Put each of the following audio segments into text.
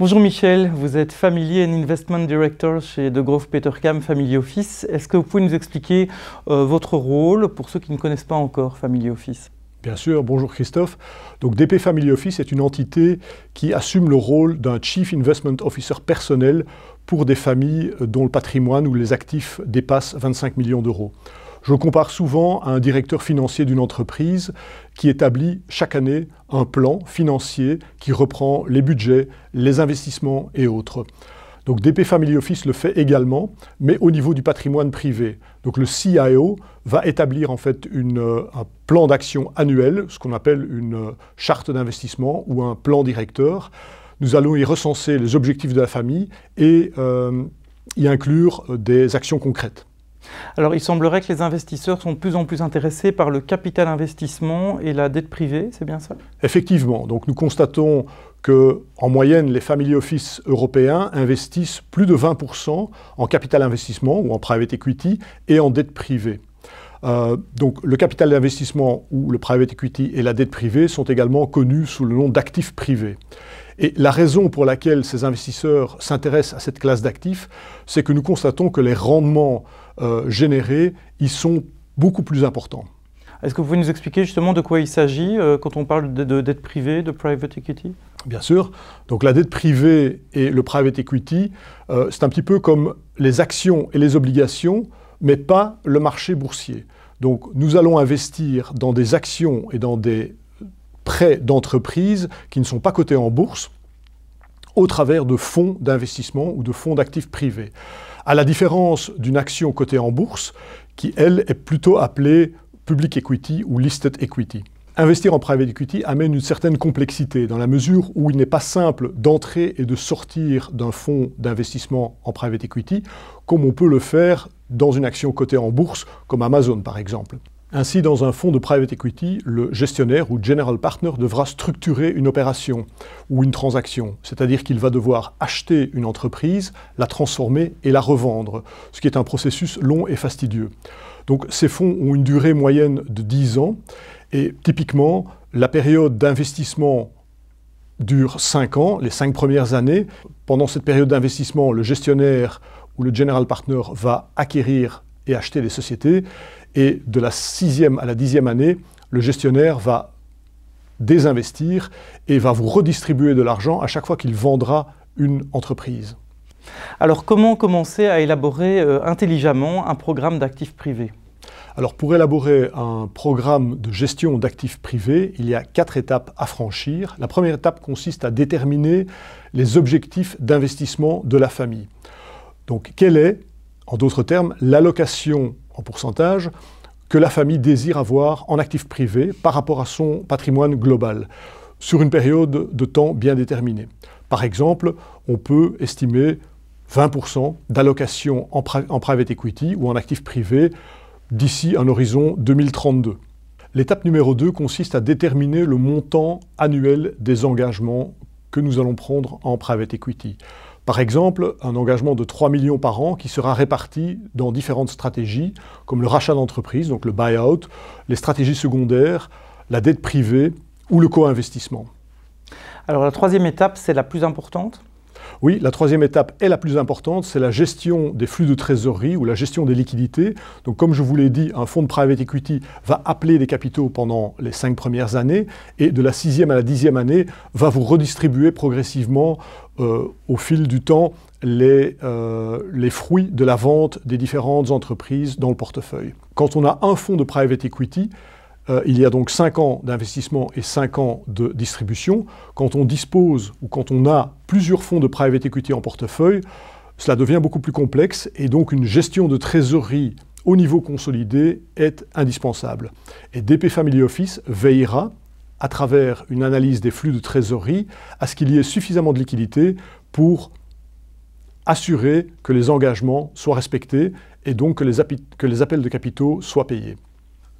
Bonjour Michel, vous êtes Family and Investment Director chez De Grove Petercam Family Office. Est-ce que vous pouvez nous expliquer euh, votre rôle pour ceux qui ne connaissent pas encore Family Office Bien sûr, bonjour Christophe. Donc DP Family Office est une entité qui assume le rôle d'un Chief Investment Officer personnel pour des familles dont le patrimoine ou les actifs dépassent 25 millions d'euros. Je compare souvent à un directeur financier d'une entreprise qui établit chaque année un plan financier qui reprend les budgets, les investissements et autres. Donc DP Family Office le fait également, mais au niveau du patrimoine privé. Donc le CIO va établir en fait euh, un plan d'action annuel, ce qu'on appelle une euh, charte d'investissement ou un plan directeur. Nous allons y recenser les objectifs de la famille et euh, y inclure des actions concrètes. Alors il semblerait que les investisseurs sont de plus en plus intéressés par le capital investissement et la dette privée, c'est bien ça Effectivement, donc nous constatons que en moyenne les family office européens investissent plus de 20% en capital investissement ou en private equity et en dette privée. Euh, donc le capital investissement ou le private equity et la dette privée sont également connus sous le nom d'actifs privés. Et la raison pour laquelle ces investisseurs s'intéressent à cette classe d'actifs, c'est que nous constatons que les rendements euh, générés, ils sont beaucoup plus importants. Est-ce que vous pouvez nous expliquer justement de quoi il s'agit euh, quand on parle de, dette privée, de private equity Bien sûr. Donc la dette privée et le private equity, euh, c'est un petit peu comme les actions et les obligations, mais pas le marché boursier. Donc nous allons investir dans des actions et dans des prêts d'entreprises qui ne sont pas cotés en bourse, au travers de fonds d'investissement ou de fonds d'actifs privés. À la différence d'une action cotée en bourse, qui elle est plutôt appelée public equity ou listed equity. Investir en private equity amène une certaine complexité dans la mesure où il n'est pas simple d'entrer et de sortir d'un fonds d'investissement en private equity comme on peut le faire dans une action cotée en bourse comme Amazon par exemple. Ainsi, dans un fonds de private equity, le gestionnaire ou general partner devra structurer une opération ou une transaction, c'est-à-dire qu'il va devoir acheter une entreprise, la transformer et la revendre, ce qui est un processus long et fastidieux. Donc ces fonds ont une durée moyenne de 10 ans et typiquement, la période d'investissement dure 5 ans, les 5 premières années. Pendant cette période d'investissement, le gestionnaire ou le general partner va acquérir et acheter des sociétés. Et de la sixième à la dixième année, le gestionnaire va désinvestir et va vous redistribuer de l'argent à chaque fois qu'il vendra une entreprise. Alors comment commencer à élaborer euh, intelligemment un programme d'actifs privés alors pour élaborer un programme de gestion d'actifs privés, il y a quatre étapes à franchir. La première étape consiste à déterminer les objectifs d'investissement de la famille. Donc quel est en d'autres termes, l'allocation en pourcentage que la famille désire avoir en actifs privés par rapport à son patrimoine global sur une période de temps bien déterminée. Par exemple, on peut estimer 20% d'allocation en, private equity ou en actifs privés d'ici un horizon 2032. L'étape numéro 2 consiste à déterminer le montant annuel des engagements que nous allons prendre en private equity. Par exemple, un engagement de 3 millions par an qui sera réparti dans différentes stratégies, comme le rachat d'entreprise, donc le buy-out, les stratégies secondaires, la dette privée ou le co-investissement. Alors la troisième étape, c'est la plus importante, oui, la troisième étape est la plus importante, c'est la gestion des flux de trésorerie ou la gestion des liquidités. Donc comme je vous l'ai dit, un fonds de private equity va appeler des capitaux pendant les cinq premières années et de la sixième à la dixième année va vous redistribuer progressivement euh, au fil du temps euh, les, fruits de la vente des différentes entreprises dans le portefeuille. Quand on a un fonds de private equity, euh, il y a donc 5 ans d'investissement et 5 ans de distribution. Quand on dispose ou quand on a plusieurs fonds de private equity en portefeuille, cela devient beaucoup plus complexe et donc une gestion de trésorerie au niveau consolidé est indispensable. Et DP Family Office veillera, à travers une analyse des flux de trésorerie, à ce qu'il y ait suffisamment de liquidités pour assurer que les engagements soient respectés et donc que les appels de capitaux soient payés.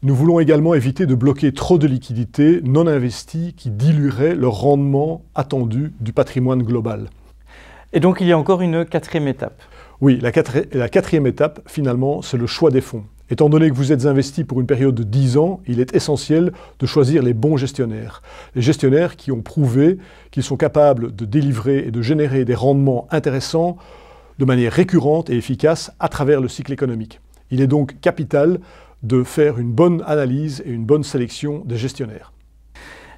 Nous voulons également éviter de bloquer trop de liquidités non investies qui dilueraient le rendement attendu du patrimoine global. Et donc il y a encore une quatrième étape. Oui, la, quatrième étape, finalement, c'est le choix des fonds. Étant donné que vous êtes investi pour une période de 10 ans, il est essentiel de choisir les bons gestionnaires. Les gestionnaires qui ont prouvé qu'ils sont capables de délivrer et de générer des rendements intéressants de manière récurrente et efficace à travers le cycle économique. Il est donc capital de faire une bonne analyse et une bonne sélection des gestionnaires.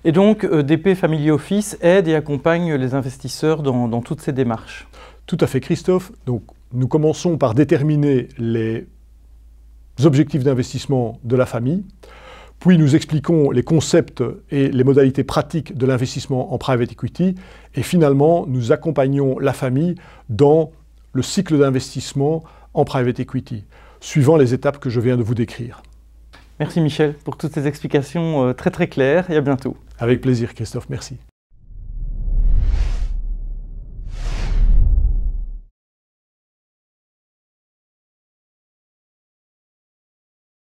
Et donc, euh, DP Family Office aide et accompagne les investisseurs dans, toutes ces démarches Tout à fait, Christophe. Donc, nous commençons par déterminer les objectifs d'investissement de la famille. Puis nous expliquons les concepts et les modalités pratiques de l'investissement en private equity. Et finalement, nous accompagnons la famille dans le cycle d'investissement en private equity suivant les étapes que je viens de vous décrire. Merci Michel pour toutes ces explications euh, très très claires et à bientôt. Avec plaisir Christophe, merci.